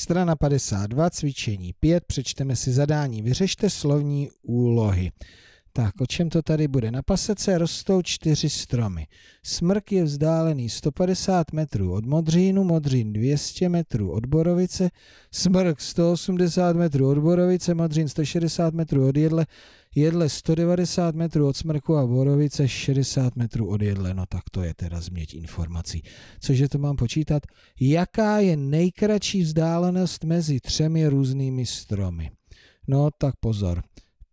Strana 52, cvičení 5, přečteme si zadání. Vyřešte slovní úlohy. Tak, o čem to tady bude? Na pasece rostou čtyři stromy. Smrk je vzdálený 150 metrů od Modřínu, Modřín 200 metrů od Borovice, Smrk 180 metrů od Borovice, Modřín 160 metrů od Jedle, Jedle 190 metrů od Smrku a Borovice 60 metrů od Jedle. No tak to je teda změť informací. Cože to mám počítat? Jaká je nejkratší vzdálenost mezi třemi různými stromy? No tak pozor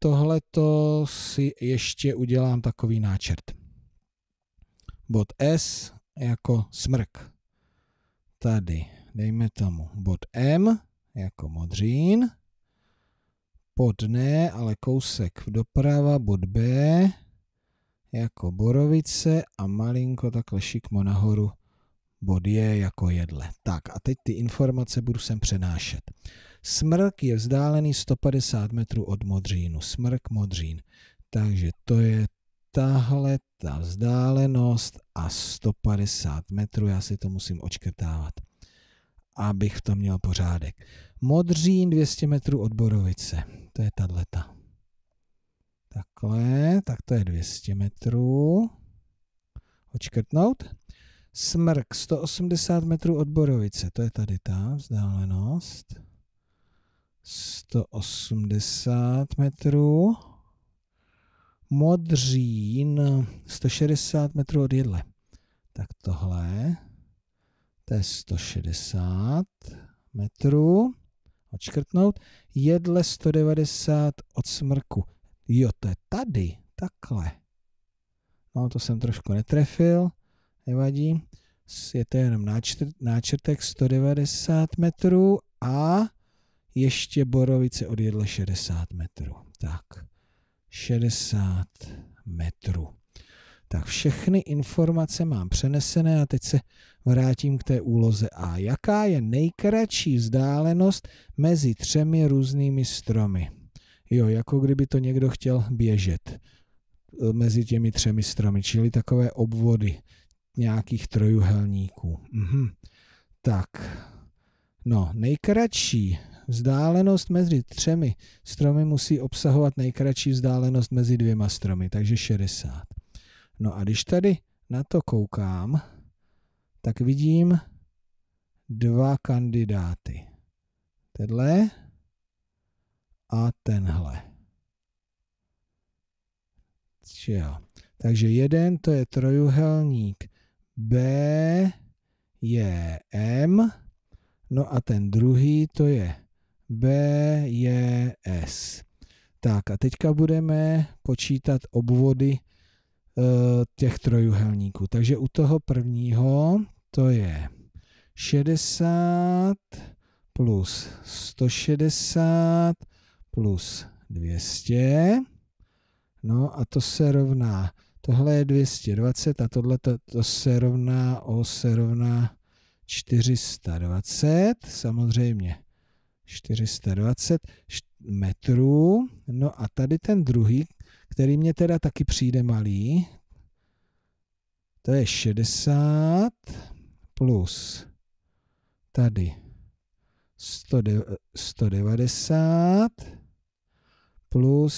tohleto si ještě udělám takový náčrt. Bod S jako smrk. Tady dejme tomu bod M jako modřín. Pod ne, ale kousek doprava, bod B jako borovice a malinko takhle šikmo nahoru bod je jako jedle. Tak a teď ty informace budu sem přenášet. Smrk je vzdálený 150 metrů od modřínu. Smrk modřín. Takže to je tahle ta vzdálenost a 150 metrů. Já si to musím očkrtávat, abych v tom měl pořádek. Modřín 200 metrů od Borovice. To je tahleta. Takhle, tak to je 200 metrů. Očkrtnout. Smrk 180 metrů od Borovice, to je tady ta vzdálenost. 180 metrů. Modřín 160 metrů od jedle. Tak tohle, to je 160 metrů, odškrtnout, jedle 190 od smrku. Jo, to je tady, takhle. No, to jsem trošku netrefil, nevadí. Je to jenom náčrtek 190 metrů a ještě Borovice odjedla 60 metrů. Tak, 60 metrů. Tak všechny informace mám přenesené a teď se vrátím k té úloze A. Jaká je nejkratší vzdálenost mezi třemi různými stromy? Jo, jako kdyby to někdo chtěl běžet eh, mezi těmi třemi stromy, čili takové obvody nějakých trojuhelníků. Mhm. Tak, no, nejkratší Vzdálenost mezi třemi stromy musí obsahovat nejkratší vzdálenost mezi dvěma stromy, takže 60. No a když tady na to koukám, tak vidím dva kandidáty. Tenhle a tenhle. Jo. Takže jeden to je trojuhelník B, je M, no a ten druhý to je B, J, S. Tak a teďka budeme počítat obvody eh, těch trojuhelníků. Takže u toho prvního to je 60 plus 160 plus 200. No a to se rovná, tohle je 220 a tohle to, to se rovná o se rovná 420 samozřejmě. 420 metrů. No a tady ten druhý, který mě teda taky přijde malý, to je 60 plus tady 190 plus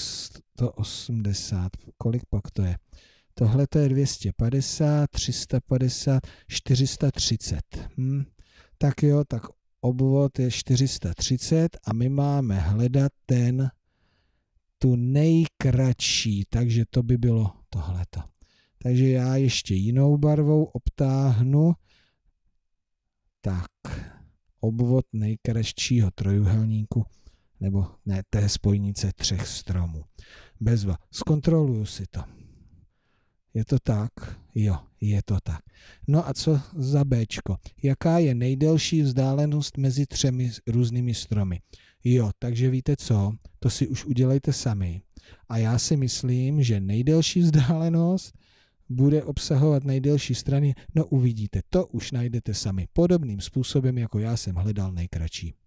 180. Kolik pak to je? Tohle to je 250, 350, 430. Hm. Tak jo, tak obvod je 430 a my máme hledat ten, tu nejkratší, takže to by bylo tohleto. Takže já ještě jinou barvou obtáhnu. Tak, obvod nejkratšího trojuhelníku, nebo ne, té spojnice třech stromů. Bezva, zkontroluju si to. Je to tak? Jo, je to tak. No a co za B? Jaká je nejdelší vzdálenost mezi třemi různými stromy? Jo, takže víte co? To si už udělejte sami. A já si myslím, že nejdelší vzdálenost bude obsahovat nejdelší strany, no uvidíte, to už najdete sami. Podobným způsobem, jako já jsem hledal nejkratší.